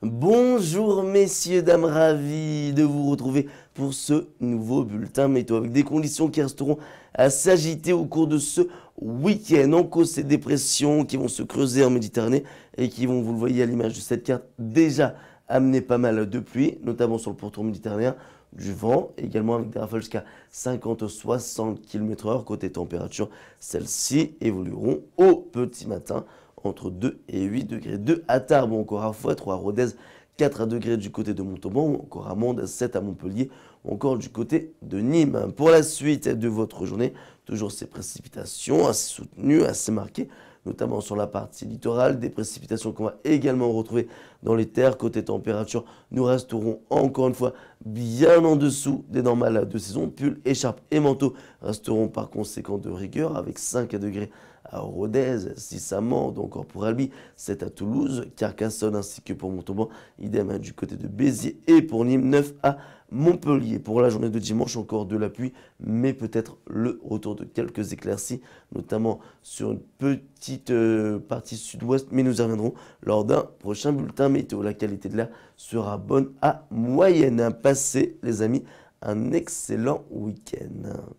Bonjour messieurs, dames, ravis de vous retrouver pour ce nouveau bulletin météo avec des conditions qui resteront à s'agiter au cours de ce week-end. En cause, ces dépressions qui vont se creuser en Méditerranée et qui vont, vous le voyez à l'image de cette carte, déjà amener pas mal de pluie, notamment sur le pourtour méditerranéen, du vent, également avec des rafales jusqu'à 50-60 km/h. Côté température, celles-ci évolueront au petit matin entre 2 et 8 degrés. 2 à Tarbes, encore à Fouet, 3 à Rodez, 4 à degrés du côté de Montauban, encore à Monde, 7 à Montpellier, encore du côté de Nîmes. Pour la suite de votre journée, toujours ces précipitations assez soutenues, assez marquées, notamment sur la partie littorale, des précipitations qu'on va également retrouver dans les terres. Côté température, nous resterons encore une fois bien en dessous des normales de saison. Pulls, écharpes et manteaux resteront par conséquent de rigueur avec 5 degrés à Rodez, 6 à Mende, encore pour Albi, 7 à Toulouse, Carcassonne ainsi que pour Montauban, idem hein, du côté de Béziers et pour Nîmes, 9 à Montpellier. Pour la journée de dimanche, encore de la pluie, mais peut-être le retour de quelques éclaircies, notamment sur une petite euh, partie sud-ouest, mais nous y reviendrons lors d'un prochain bulletin météo. La qualité de l'air sera bonne à moyenne. Passez, les amis, un excellent week-end.